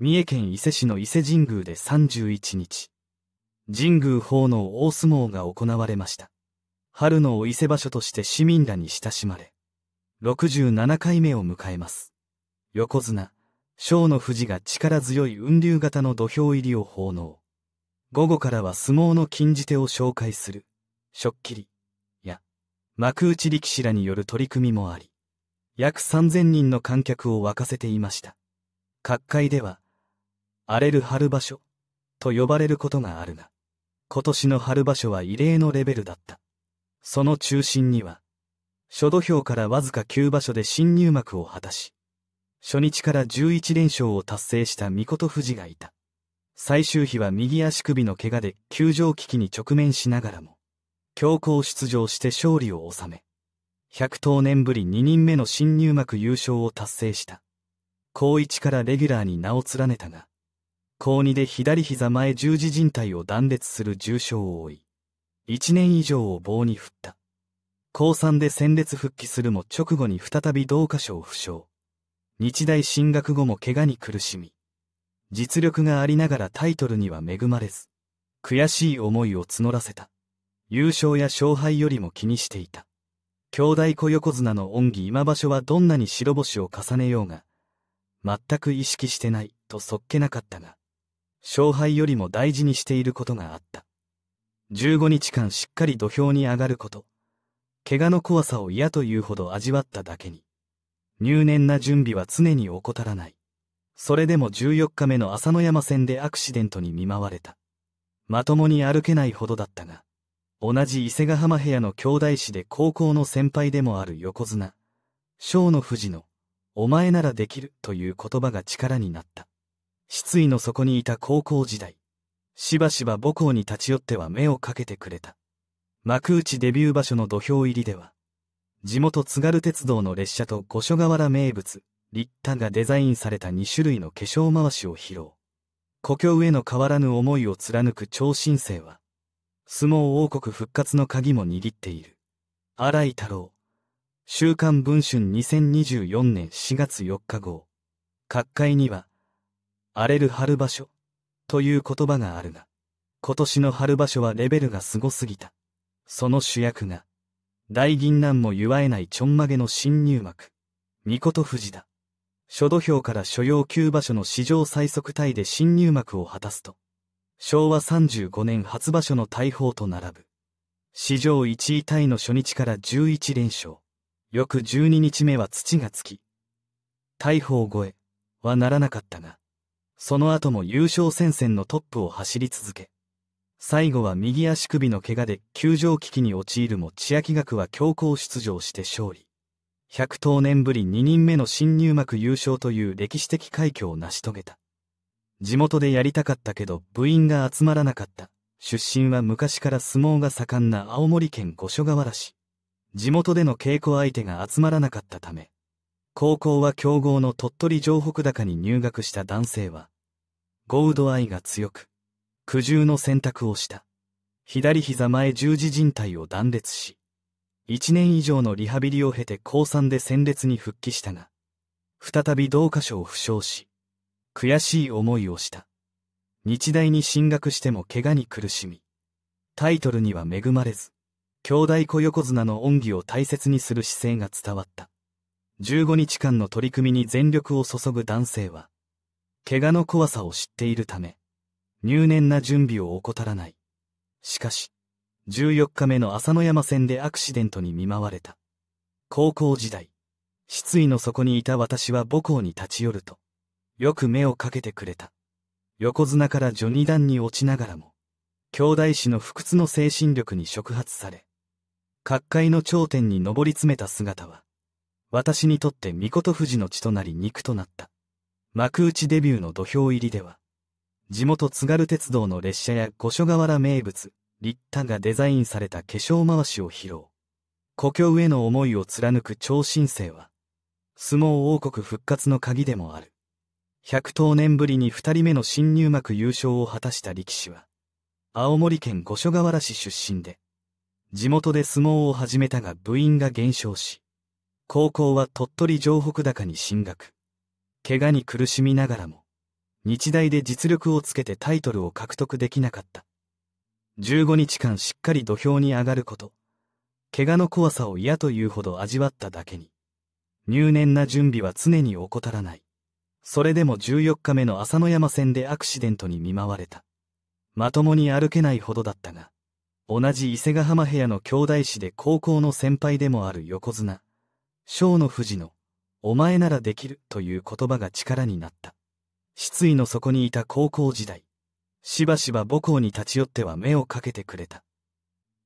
三重県伊勢市の伊勢神宮で31日、神宮法の大相撲が行われました。春のお伊勢場所として市民らに親しまれ、67回目を迎えます。横綱、小の富士が力強い雲流型の土俵入りを奉納。午後からは相撲の禁じ手を紹介する、食きり、や、幕内力士らによる取り組みもあり、約3000人の観客を沸かせていました。各界では、荒れる春場所と呼ばれることがあるが、今年の春場所は異例のレベルだった。その中心には、初土俵からわずか9場所で新入幕を果たし、初日から11連勝を達成した御琴富士がいた。最終日は右足首の怪我で休場危機に直面しながらも、強行出場して勝利を収め、100頭年ぶり2人目の新入幕優勝を達成した。高一からレギュラーに名を連ねたが、高2で左膝前十字靭帯を断裂する重傷を負い、1年以上を棒に振った。高3で戦列復帰するも直後に再び同箇所を負傷。日大進学後も怪我に苦しみ、実力がありながらタイトルには恵まれず、悔しい思いを募らせた。優勝や勝敗よりも気にしていた。兄弟子横綱の恩義今場所はどんなに白星を重ねようが、全く意識してないとそっけなかったが、勝敗よりも大事にしていることがあった。15日間しっかり土俵に上がること、怪我の怖さを嫌というほど味わっただけに、入念な準備は常に怠らない。それでも14日目の朝の山戦でアクシデントに見舞われた。まともに歩けないほどだったが、同じ伊勢ヶ浜部屋の兄弟子で高校の先輩でもある横綱、小野富士の、お前ならできるという言葉が力になった。失意の底にいた高校時代、しばしば母校に立ち寄っては目をかけてくれた。幕内デビュー場所の土俵入りでは、地元津軽鉄道の列車と五所川原名物、立田がデザインされた2種類の化粧回しを披露。故郷への変わらぬ思いを貫く超新星は、相撲王国復活の鍵も握っている。荒井太郎、週刊文春2024年4月4日号。各界には、荒れる春場所という言葉があるが、今年の春場所はレベルが凄すぎた。その主役が、大銀杏も祝えないちょんまげの新入幕、ニ琴富士だ。初土俵から所要9場所の史上最速タイで新入幕を果たすと、昭和35年初場所の大砲と並ぶ。史上1位タイの初日から11連勝。翌12日目は土がつき。大砲越えはならなかったが、その後も優勝戦線のトップを走り続け、最後は右足首の怪我で球場危機に陥るも千秋学は強行出場して勝利。100頭年ぶり2人目の新入幕優勝という歴史的快挙を成し遂げた。地元でやりたかったけど部員が集まらなかった。出身は昔から相撲が盛んな青森県五所川原市。地元での稽古相手が集まらなかったため、高校は強豪の鳥取城北高に入学した男性は、ゴード愛が強く、苦渋の選択をした。左膝前十字靭帯を断裂し、1年以上のリハビリを経て高3で戦列に復帰したが、再び同箇所を負傷し、悔しい思いをした。日大に進学しても怪我に苦しみ、タイトルには恵まれず、兄弟子横綱の恩義を大切にする姿勢が伝わった。15日間の取り組みに全力を注ぐ男性は、怪我の怖さを知っているため、入念な準備を怠らない。しかし、14日目の朝の山戦でアクシデントに見舞われた。高校時代、失意の底にいた私は母校に立ち寄ると、よく目をかけてくれた。横綱から序二段に落ちながらも、兄弟子の不屈の精神力に触発され、各界の頂点に上り詰めた姿は、私にとって御事富士の血となり肉となった。幕内デビューの土俵入りでは、地元津軽鉄道の列車や五所川原名物、立田がデザインされた化粧回しを披露。故郷への思いを貫く超新星は、相撲王国復活の鍵でもある。100頭年ぶりに二人目の新入幕優勝を果たした力士は、青森県五所川原市出身で、地元で相撲を始めたが部員が減少し、高校は鳥取城北高に進学。怪我に苦しみながらも、日大で実力をつけてタイトルを獲得できなかった。15日間しっかり土俵に上がること、怪我の怖さを嫌というほど味わっただけに、入念な準備は常に怠らない。それでも14日目の朝野山戦でアクシデントに見舞われた。まともに歩けないほどだったが、同じ伊勢ヶ浜部屋の兄弟子で高校の先輩でもある横綱、小野富士のお前ならできるという言葉が力になった。失意の底にいた高校時代、しばしば母校に立ち寄っては目をかけてくれた。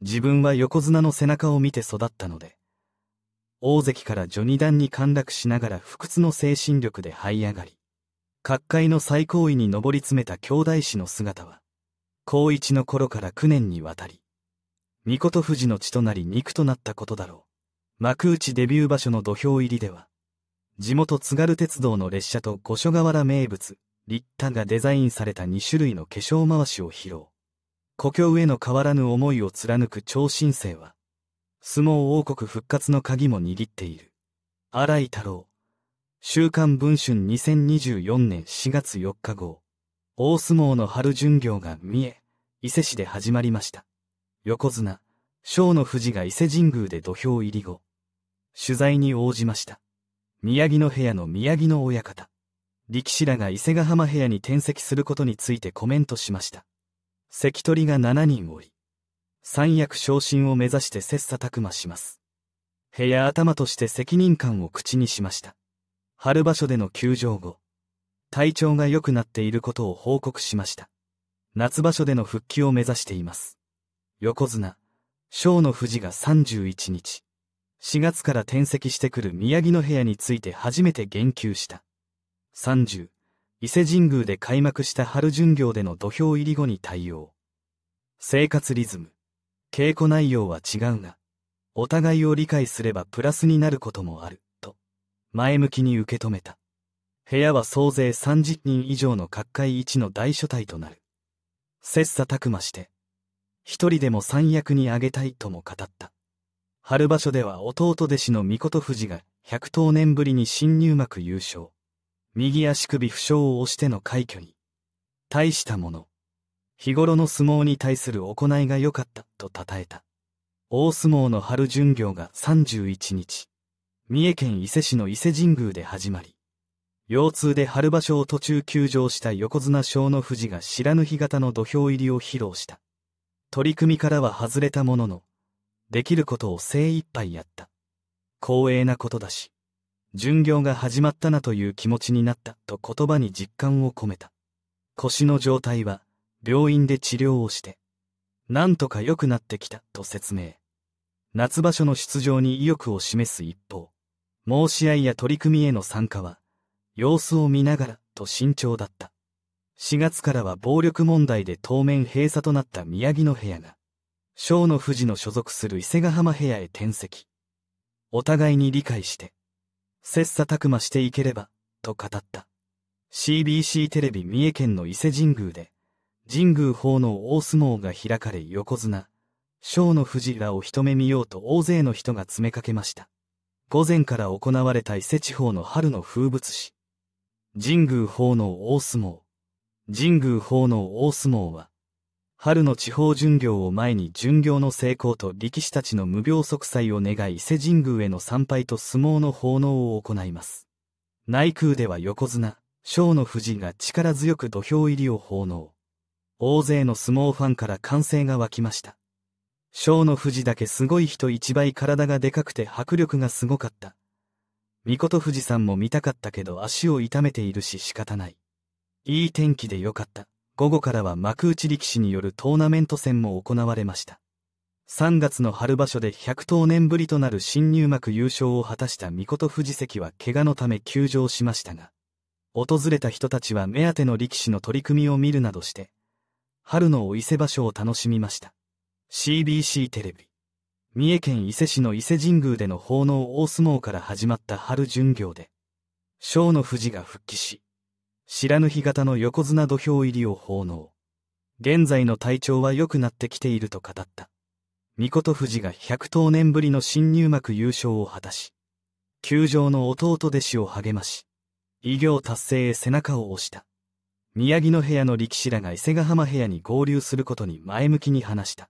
自分は横綱の背中を見て育ったので、大関から序二段に陥落しながら不屈の精神力で這い上がり、各界の最高位に上り詰めた兄弟子の姿は、高一の頃から九年にわたり、御事富士の血となり肉となったことだろう。幕内デビュー場所の土俵入りでは、地元津軽鉄道の列車と五所川原名物、立田がデザインされた2種類の化粧回しを披露。故郷への変わらぬ思いを貫く超新星は、相撲王国復活の鍵も握っている。荒井太郎。週刊文春2024年4月4日号。大相撲の春巡業が三重、伊勢市で始まりました。横綱、小の富士が伊勢神宮で土俵入り後、取材に応じました。宮城の部屋の宮城の親方、力士らが伊勢ヶ浜部屋に転籍することについてコメントしました。関取が7人おり、三役昇進を目指して切磋琢磨します。部屋頭として責任感を口にしました。春場所での休場後、体調が良くなっていることを報告しました。夏場所での復帰を目指しています。横綱、小野富士が31日、4月から転籍してくる宮城野部屋について初めて言及した。30、伊勢神宮で開幕した春巡業での土俵入り後に対応。生活リズム、稽古内容は違うが、お互いを理解すればプラスになることもある、と、前向きに受け止めた。部屋は総勢30人以上の各界一の大所帯となる。切磋琢磨して、一人でも三役に上げたいとも語った。春場所では弟弟子の御琴富士が100頭年ぶりに新入幕優勝。右足首負傷を押しての快挙に。大したもの。日頃の相撲に対する行いが良かったと称えた。大相撲の春巡業が31日、三重県伊勢市の伊勢神宮で始まり、腰痛で春場所を途中休場した横綱小の富士が知らぬ日型の土俵入りを披露した。取り組みからは外れたものの、できることを精一杯やった。光栄なことだし、巡業が始まったなという気持ちになったと言葉に実感を込めた。腰の状態は病院で治療をして、なんとか良くなってきたと説明。夏場所の出場に意欲を示す一方、申し合いや取り組みへの参加は、様子を見ながらと慎重だった。4月からは暴力問題で当面閉鎖となった宮城の部屋が、小野富士の所属する伊勢ヶ浜部屋へ転籍。お互いに理解して、切磋琢磨していければ、と語った。CBC テレビ三重県の伊勢神宮で、神宮法の大相撲が開かれ横綱、小野富士らを一目見ようと大勢の人が詰めかけました。午前から行われた伊勢地方の春の風物詩。神宮法の大相撲。神宮法の大相撲は、春の地方巡業を前に巡業の成功と力士たちの無病息災を願い伊勢神宮への参拝と相撲の奉納を行います。内宮では横綱、小の富士が力強く土俵入りを奉納。大勢の相撲ファンから歓声が湧きました。小の富士だけすごい人一倍体がでかくて迫力がすごかった。こと富士さんも見たかったけど足を痛めているし仕方ない。いい天気でよかった。午後からは幕内力士によるトーナメント戦も行われました。3月の春場所で100頭年ぶりとなる新入幕優勝を果たした美琴富士関は怪我のため休場しましたが、訪れた人たちは目当ての力士の取り組みを見るなどして、春のお伊勢場所を楽しみました。CBC テレビ。三重県伊勢市の伊勢神宮での奉納大相撲から始まった春巡業で、小の富士が復帰し、知らぬ日型の横綱土俵入りを奉納。現在の体調は良くなってきていると語った。御琴富士が100頭年ぶりの新入幕優勝を果たし、球場の弟弟子を励まし、偉業達成へ背中を押した。宮城野部屋の力士らが伊勢ヶ浜部屋に合流することに前向きに話した。